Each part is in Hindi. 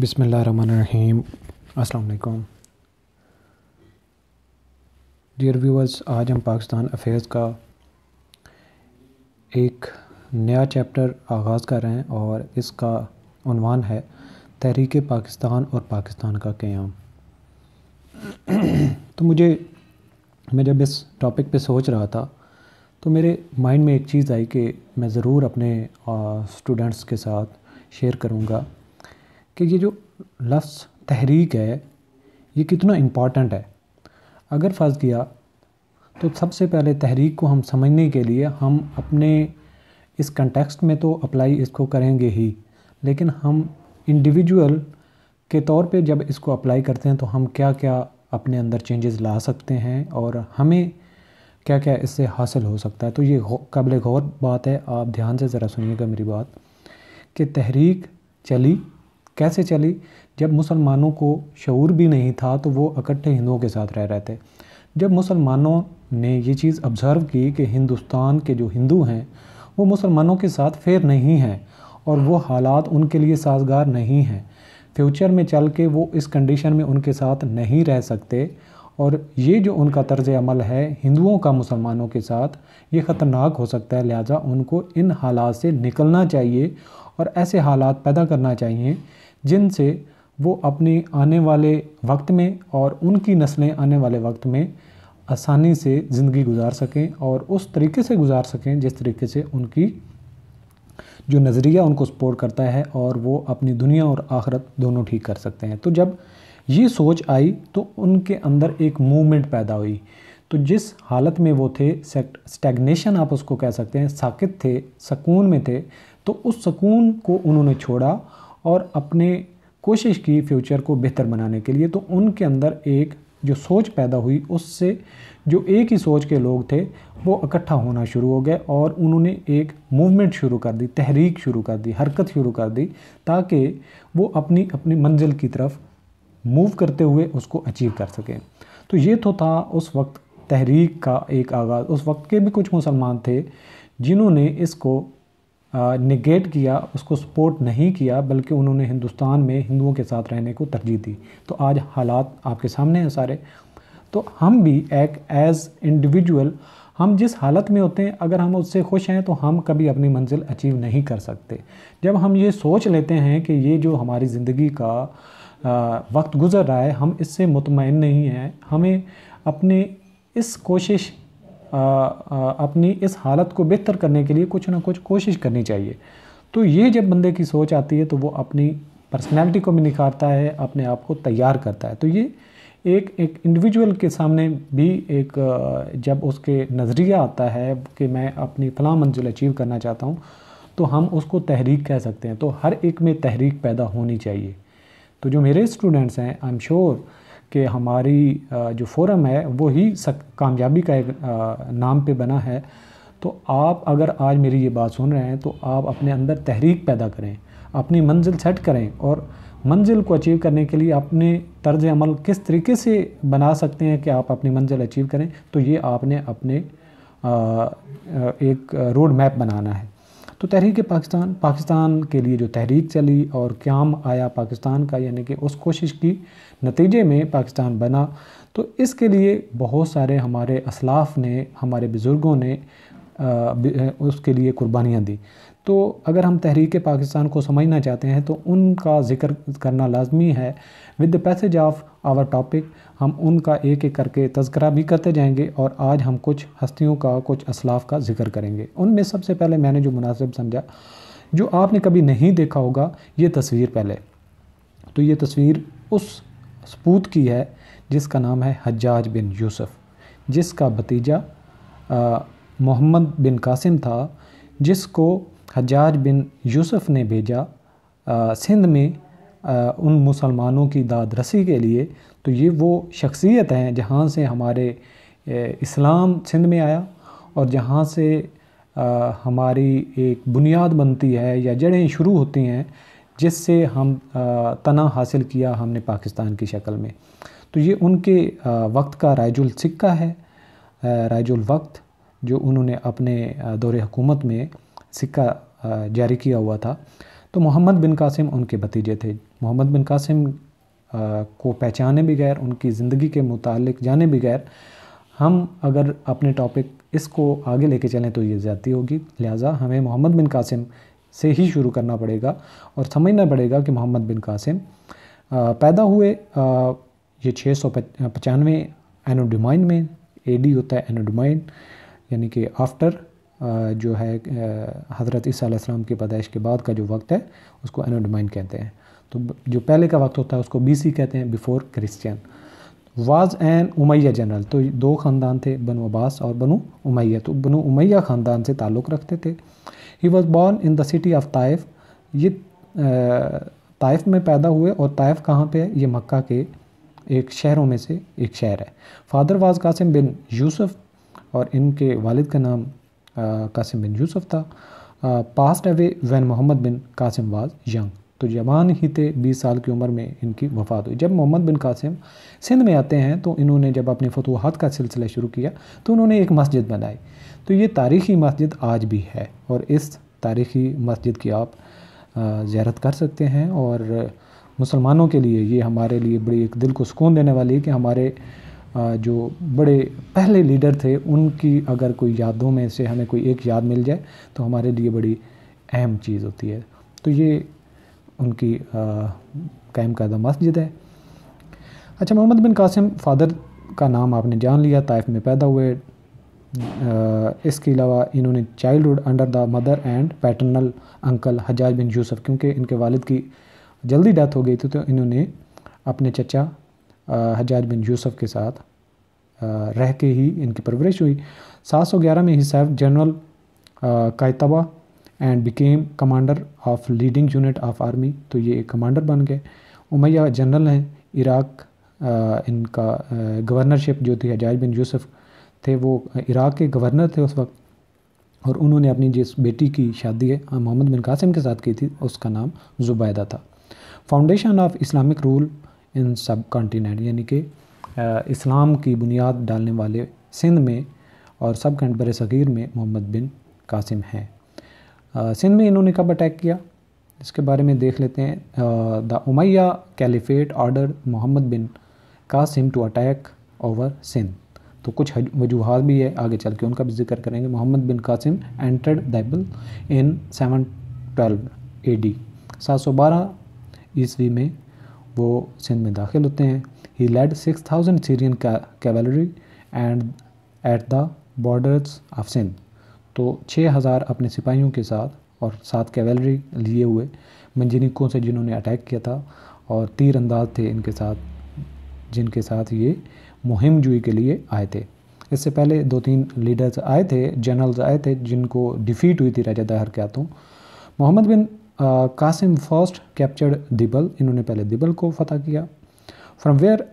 बिसमीम अस्सलाम डियर व्यूवर्स आज हम पाकिस्तान अफेयर्स का एक नया चैप्टर आगाज़ कर रहे हैं और इसका उनवान है तहरीक पाकिस्तान और पाकिस्तान का क़्याम तो मुझे मैं जब इस टॉपिक पे सोच रहा था तो मेरे माइंड में एक चीज़ आई कि मैं ज़रूर अपने स्टूडेंट्स के साथ शेयर करूँगा कि ये जो लफ्स तहरीक है ये कितना इम्पॉर्टेंट है अगर फर्ज किया तो सबसे पहले तहरीक को हम समझने के लिए हम अपने इस कंटेक्स्ट में तो अप्लाई इसको करेंगे ही लेकिन हम इंडिविजुअल के तौर पे जब इसको अप्लाई करते हैं तो हम क्या क्या अपने अंदर चेंजेस ला सकते हैं और हमें क्या क्या इससे हासिल हो सकता है तो ये काबिल गौर बात है आप ध्यान से ज़रा सुनिएगा मेरी बात कि तहरीक चली कैसे चली जब मुसलमानों को शूर भी नहीं था तो वो इकट्ठे हिंदुओं के साथ रह रहे थे जब मुसलमानों ने ये चीज़ ऑब्ज़र्व की कि हिंदुस्तान के जो हिंदू हैं वो मुसलमानों के साथ फेर नहीं हैं और वो हालात उनके लिए साजगार नहीं हैं फ्यूचर में चल के वो इस कंडीशन में उनके साथ नहीं रह सकते और ये जो उनका तर्ज अमल है हिंदुओं का मुसलमानों के साथ ये ख़तरनाक हो सकता है लिहाजा उनको इन हालात से निकलना चाहिए और ऐसे हालात पैदा करना चाहिए जिनसे वो अपने आने वाले वक्त में और उनकी नस्लें आने वाले वक्त में आसानी से ज़िंदगी गुजार सकें और उस तरीके से गुजार सकें जिस तरीके से उनकी जो नज़रिया उनको सपोर्ट करता है और वो अपनी दुनिया और आखरत दोनों ठीक कर सकते हैं तो जब ये सोच आई तो उनके अंदर एक मूवमेंट पैदा हुई तो जिस हालत में वो थे स्टैगनेशन आप उसको कह सकते हैं साकित थे सकून में थे तो उस सकून को उन्होंने छोड़ा और अपने कोशिश की फ्यूचर को बेहतर बनाने के लिए तो उनके अंदर एक जो सोच पैदा हुई उससे जो एक ही सोच के लोग थे वो इकट्ठा होना शुरू हो गए और उन्होंने एक मूवमेंट शुरू कर दी तहरीक शुरू कर दी हरकत शुरू कर दी ताकि वो अपनी अपनी मंजिल की तरफ मूव करते हुए उसको अचीव कर सकें तो ये तो था उस वक्त तहरीक का एक आगाज़ उस वक्त के भी कुछ मुसलमान थे जिन्होंने इसको निगेट किया उसको सपोर्ट नहीं किया बल्कि उन्होंने हिंदुस्तान में हिंदुओं के साथ रहने को तरजीह दी तो आज हालात आपके सामने हैं सारे तो हम भी एक एज़ इंडिविजुअल हम जिस हालत में होते हैं अगर हम उससे खुश हैं तो हम कभी अपनी मंजिल अचीव नहीं कर सकते जब हम ये सोच लेते हैं कि ये जो हमारी ज़िंदगी का वक्त गुज़र रहा है हम इससे मुतमिन नहीं हैं हमें अपने इस कोशिश अपनी इस हालत को बेहतर करने के लिए कुछ ना कुछ कोशिश करनी चाहिए तो ये जब बंदे की सोच आती है तो वो अपनी पर्सनैलिटी को भी निखारता है अपने आप को तैयार करता है तो ये एक एक इंडिविजुअल के सामने भी एक जब उसके नज़रिया आता है कि मैं अपनी फ़लाँ मंजिल अचीव करना चाहता हूँ तो हम उसको तहरीक कह सकते हैं तो हर एक में तहरीक पैदा होनी चाहिए तो जो मेरे स्टूडेंट्स हैं आई एम श्योर कि हमारी जो फोरम है वो ही कामयाबी का एक नाम पे बना है तो आप अगर आज मेरी ये बात सुन रहे हैं तो आप अपने अंदर तहरीक पैदा करें अपनी मंजिल सेट करें और मंजिल को अचीव करने के लिए अपने तर्ज अमल किस तरीके से बना सकते हैं कि आप अपनी मंजिल अचीव करें तो ये आपने अपने एक रोड मैप बनाना है तो तहरीक पाकिस्तान पाकिस्तान के लिए जो तहरीक चली और क्याम आया पाकिस्तान का यानी कि उस कोशिश की नतीजे में पाकिस्तान बना तो इसके लिए बहुत सारे हमारे असलाफ ने हमारे बुज़ुर्गों ने उसके लिए कुर्बानियाँ दी तो अगर हम तहरीक पाकिस्तान को समझना चाहते हैं तो उनका ज़िक्र करना लाजमी है with the passage of our topic हम उनका एक एक करके तस्करा भी करते जाएंगे और आज हम कुछ हस्तियों का कुछ असलाफ का जिक्र करेंगे उनमें सबसे पहले मैंने जो मुनासिब समझा जो आपने कभी नहीं देखा होगा ये तस्वीर पहले तो ये तस्वीर उस सपूत की है जिसका नाम है हजाज बिन यूसुफ जिसका भतीजा मोहम्मद बिन कासिम था जिसको हजाज बिन यूसुफ ने भेजा सिंध में उन मुसलमानों की दाद रसी के लिए तो ये वो शख्सियत हैं जहाँ से हमारे इस्लाम सिंध में आया और जहाँ से हमारी एक बुनियाद बनती है या जड़ें शुरू होती हैं जिससे हम तना हासिल किया हमने पाकिस्तान की शक्ल में तो ये उनके वक्त का रायजुल सिक्का है रायजुल वक्त जो उन्होंने अपने दौर हुकूमत में सिक्का जारी किया हुआ था तो मोहम्मद बिन कासिम उनके भतीजे थे मोहम्मद बिन कासिम को पहचाने बगैर उनकी ज़िंदगी के मुतालिक जाने बगैर हम अगर अपने टॉपिक इसको आगे लेके चलें तो ये ज़्यादा होगी लिहाजा हमें मोहम्मद बिन कासिम से ही शुरू करना पड़ेगा और समझना पड़ेगा कि मोहम्मद बिन कासिम पैदा हुए आ, ये छः सौ पचानवे एनोडोमाइन में डी होता है एनोडोमाइन यानी कि आफ्टर जो है हज़रत ईसीम की पैदाइश के बाद का जो वक्त है उसको एनोडमाइन कहते हैं तो जो पहले का वक्त होता है उसको बी कहते हैं before Christian was an Umayya general तो दो ख़ानदान थे बनु अब्बास और बनु उमैया तो बनु उमैया ख़ानदान से ताल्लुक़ रखते थे he was born in city of Taif ये ताइफ में पैदा हुए और ताइफ कहाँ पे है ये मक्का के एक शहरों में से एक शहर है father was Qasim bin Yusuf और इनके वालिद का नाम कासिम बिन यूसुफ था passed away when Muhammad bin Qasim was young तो जवान ही थे 20 साल की उम्र में इनकी वफात हुई जब मोहम्मद बिन कासिम सिंध में आते हैं तो इन्होंने जब अपने फतवाहत का सिलसिला शुरू किया तो उन्होंने एक मस्जिद बनाई तो ये तारीख़ी मस्जिद आज भी है और इस तारीख़ी मस्जिद की आप ज्यारत कर सकते हैं और मुसलमानों के लिए ये हमारे लिए बड़ी एक दिल को सुकून देने वाली है कि हमारे जो बड़े पहले लीडर थे उनकी अगर कोई यादों में से हमें कोई एक याद मिल जाए तो हमारे लिए बड़ी अहम चीज़ होती है तो ये उनकी कायम करदा मस्जिद है अच्छा मोहम्मद बिन कासिम फादर का नाम आपने जान लिया ताइफ में पैदा हुए आ, इसके अलावा इन्होंने childhood under the mother and paternal uncle Hajjaj bin Yusuf क्योंकि इनके वालिद की जल्दी डेथ हो गई थी तो इन्होंने अपने चचा हजाज बिन यूसुफ के साथ रह के ही इनकी परवरिश हुई 711 में ही सैफ general Qutayba and became commander of leading unit of army तो ये एक कमांडर बन गए उमैया जनरल हैं इराक इनका गवर्नरशिप जो थी हजाज बिन यूसुफ थे वो इराक के गवर्नर थे उस वक्त और उन्होंने अपनी जिस बेटी की शादी है मोहम्मद बिन कासिम के साथ की थी उसका नाम जुबैदा था foundation of Islamic rule in subcontinent यानी कि इस्लाम की बुनियाद डालने वाले सिंध में और सब कैंट बर सग़ीर में मोहम्मद बिन कासिम हैं सिंध में इन्होंने कब अटैक किया इसके बारे में देख लेते हैं the Umayya caliphate order Muhammad bin Qasim to attack over Sindh तो कुछ वजूहत भी है आगे चल के उनका भी जिक्र करेंगे Mohammad bin Qasim entered Debal in seven twelve A D सात सौ बारह ईस्वी में वो सिंध में दाखिल होते हैं he led six thousand Syrian cavalry and at the borders of Sindh तो छः हज़ार अपने सिपाहियों के साथ और सात कैवलरी लिए हुए मंजनिकों से जिन्होंने अटैक किया था और तीर अंदाज थे इनके साथ जिनके साथ ये मुहिम जुई के लिए आए थे इससे पहले दो तीन लीडर्स आए थे जनरल्स आए थे जिनको डिफीट हुई थी राजा दाहर के हाथों Muhammad bin Qasim first captured Debal इन्होंने पहले दिबल को फतह किया from where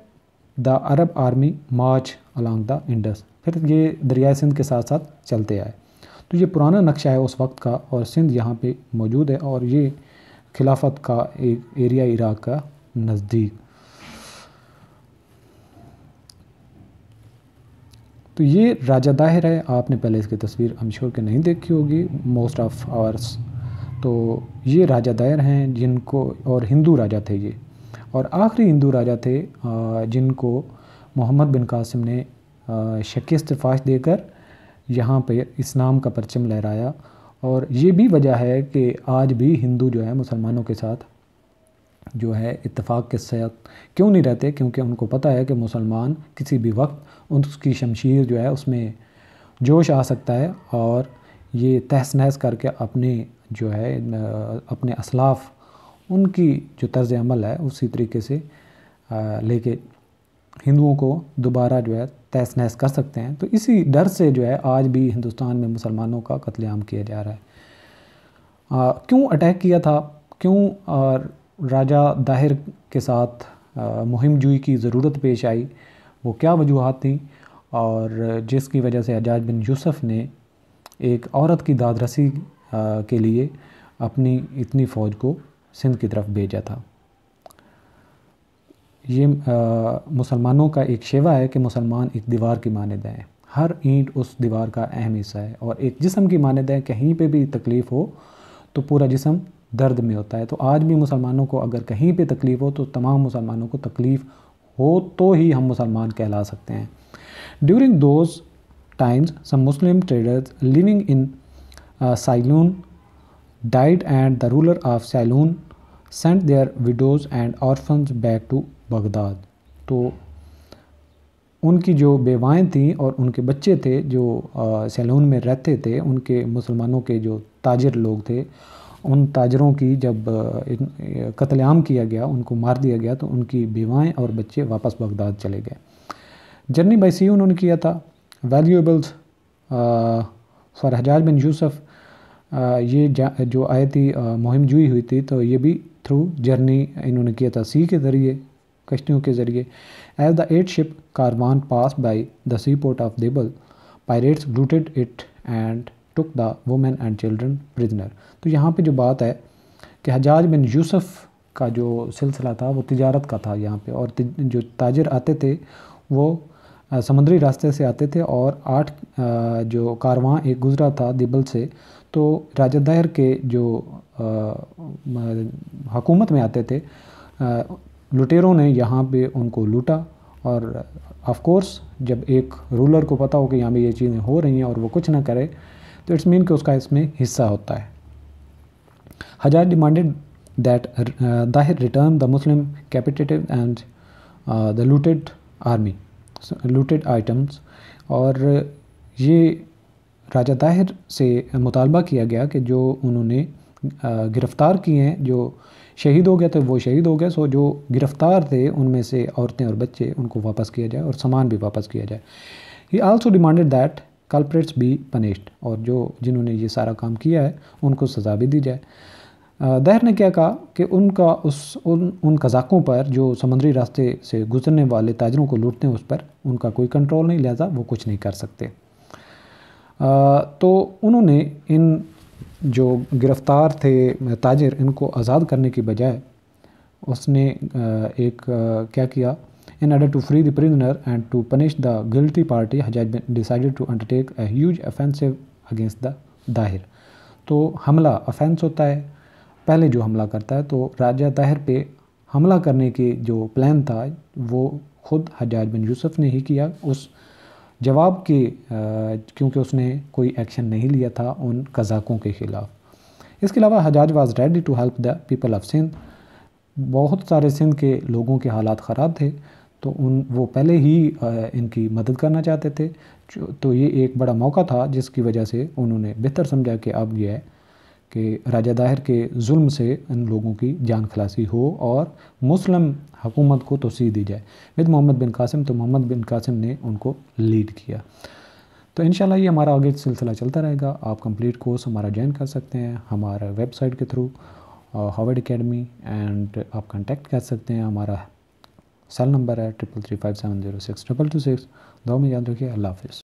the Arab army march along the Indus फिर ये दरियाए सिंध के साथ साथ चलते आए तो ये पुराना नक्शा है उस वक्त का और सिंध यहाँ पे मौजूद है और ये खिलाफत का एक एरिया इराक का नज़दीक तो ये राजा दाहिर है आपने पहले इसकी तस्वीर हम श्योर के नहीं देखी होगी मोस्ट ऑफ आवर्स तो ये राजा दायर हैं जिनको और हिंदू राजा थे ये और आखिरी हिंदू राजा थे जिनको मोहम्मद बिन कासिम ने शिकस्त फाश देकर यहाँ पे इस्लाम का परचम लहराया और ये भी वजह है कि आज भी हिंदू जो है मुसलमानों के साथ जो है इतफाक़ के साथ क्यों नहीं रहते क्योंकि उनको पता है कि मुसलमान किसी भी वक्त उसकी शमशीर जो है उसमें जोश आ सकता है और ये तहस नहस करके अपने जो है अपने असलाफ उनकी जो तर्ज अमल है उसी तरीके से लेके हिंदुओं को दोबारा जो है तहस नहस कर सकते हैं तो इसी डर से जो है आज भी हिंदुस्तान में मुसलमानों का कत्लेआम किया जा रहा है क्यों अटैक किया था क्यों राजा दाहिर के साथ मुहिम जुई की ज़रूरत पेश आई वो क्या वजूहत थी और जिसकी वजह से एजाज बिन यूसफ ने एक औरत की दादरसी के लिए अपनी इतनी फ़ौज को सिंध की तरफ भेजा था ये मुसलमानों का एक शेवा है कि मुसलमान एक दीवार की मानद हैं हर ईंट उस दीवार का अहम हिस्सा है और एक जिसम की मानद दें कहीं पे भी तकलीफ़ हो तो पूरा जिसम दर्द में होता है तो आज भी मुसलमानों को अगर कहीं पे तकलीफ़ हो तो तमाम मुसलमानों को तकलीफ़ हो तो ही हम मुसलमान कहला सकते हैं during those times some Muslim traders living in uh, ceylon died and the ruler of ceylon sent their widows and orphans back to Baghdad तो उनकी जो बेवाएँ थीं और उनके बच्चे थे जो सैलून uh, में रहते थे उनके मुसलमानों के जो ताजर लोग थे उन ताजरों की जब uh, uh, कत्लेआम किया गया उनको मार दिया गया तो उनकी बेवाएँ और बच्चे वापस बगदाद चले गए जर्नी बाईसी उन्होंने किया था valuables for Hajjaj bin Yusuf ये जो आए थी uh, मुहिम जुई हुई थी तो ये भी थ्रू जर्नी इन्होंने किया था सी के ज़रिए कश्तियों के ज़रिए as the eight ship caravan pass by the sea port of Debal pirates looted it and took the women and children prisoner तो यहाँ पे जो बात है कि हजाज बिन यूसफ का जो सिलसिला था वो तजारत का था यहाँ पे और जो ताजर आते थे वो समुद्री रास्ते से आते थे और आठ जो कारवां एक गुजरा था दिबल से तो राजा दायर के जो हकूमत में आते थे लुटेरों ने यहाँ पे उनको लूटा और कोर्स जब एक रूलर को पता हो कि यहाँ पे ये चीज़ें हो रही हैं और वो कुछ ना करे तो इट्स मीन कि उसका इसमें हिस्सा होता है Hajjaj demanded that Dahir return the Muslim captives and the looted army looted items और ये राजा ताहिर से मुतालबा किया गया कि जो उन्होंने गिरफ़्तार किए हैं जो शहीद हो गए थे वो शहीद हो गए सो जो गिरफ़्तार थे उनमें से औरतें और बच्चे उनको वापस किया जाए और सामान भी वापस किया जाए he also demanded that culprits be punished और जो जिन्होंने ये सारा काम किया है उनको सज़ा भी दी जाए दहर ने क्या कहा कि उनका उस उन उन कज़ाकों पर जो समुद्री रास्ते से गुजरने वाले ताजरों को लूटते हैं उस पर उनका कोई कंट्रोल नहीं लिहाजा वो कुछ नहीं कर सकते तो उन्होंने इन जो गिरफ़्तार थे ताजर इनको आज़ाद करने की बजाय उसने एक क्या किया in order to free the prisoner and to punish the guilty party Hajjaj been decided to undertake a huge offensive against the Dahir तो हमला अफेंस होता है पहले जो हमला करता है तो राजा ताहिर पे हमला करने के जो प्लान था वो खुद हजाज बिन यूसुफ ने ही किया उस जवाब के क्योंकि उसने कोई एक्शन नहीं लिया था उन कज़ाकों के ख़िलाफ़ इसके अलावा Hajjaj was ready to help the people of Sindh बहुत सारे सिंध के लोगों के हालात ख़राब थे तो उन वो पहले ही इनकी मदद करना चाहते थे तो ये एक बड़ा मौका था जिसकी वजह से उन्होंने बेहतर समझा कि अब यह कि राजा दाहिर के जुल्म से इन लोगों की जान खलासी हो और मुस्लिम हुकूमत को तोसी दी जाए विद मोहम्मद बिन कासिम तो मोहम्मद बिन कासिम ने उनको लीड किया तो इन ये हमारा आगे सिलसिला चलता रहेगा आप कंप्लीट कोर्स हमारा ज्वाइन कर सकते हैं हमारा वेबसाइट के थ्रू हॉवर्ड अकेडमी एंड आप कॉन्टेक्ट कर सकते हैं हमारा सेल नंबर है triple three five seven zero six triple two six दो में याद रखिए अल्लाह हाफिज़